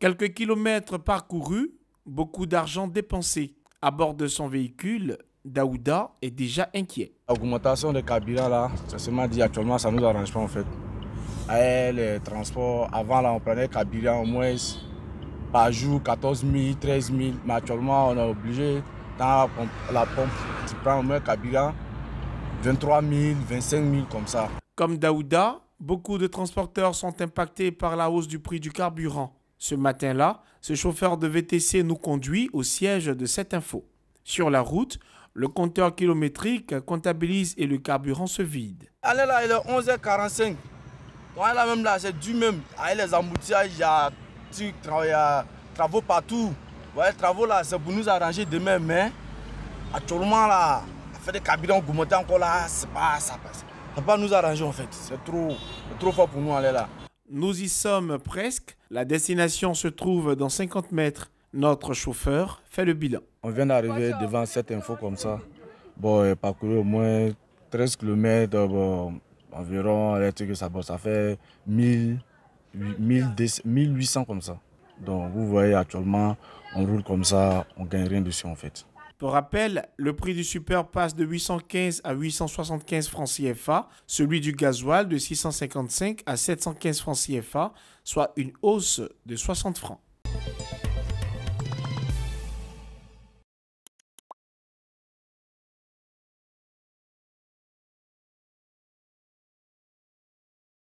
Quelques kilomètres parcourus, beaucoup d'argent dépensé. À bord de son véhicule, Daouda est déjà inquiet. L'augmentation de carburant, là, ça m'a dit actuellement, ça nous arrange pas en fait. les transports, avant, là, on prenait carburant au moins par jour 14 000, 13 000. Mais actuellement, on est obligé, dans la pompe, tu prends au moins carburant 23 000, 25 000 comme ça. Comme Daouda, beaucoup de transporteurs sont impactés par la hausse du prix du carburant. Ce matin-là, ce chauffeur de VTC nous conduit au siège de cette info. Sur la route, le compteur kilométrique comptabilise et le carburant se vide. Allez là, il est 11h45. Ouais là même là, c'est du même. Ah, les embouteillages, il y a, travaux partout. Ouais, travaux là, c'est pour nous arranger demain, mais actuellement là, faire des carburants encore là, c'est pas ça. Ça va pas nous arranger en fait. C'est trop, trop fort pour nous aller là. Nous y sommes presque. La destination se trouve dans 50 mètres. Notre chauffeur fait le bilan. On vient d'arriver devant cette info comme ça. Bon, euh, parcouru au moins 13 km euh, environ, ça, ça fait 1800 comme ça. Donc vous voyez actuellement, on roule comme ça, on gagne rien dessus en fait. Pour rappel, le prix du super passe de 815 à 875 francs CFA, celui du gasoil de 655 à 715 francs CFA, soit une hausse de 60 francs.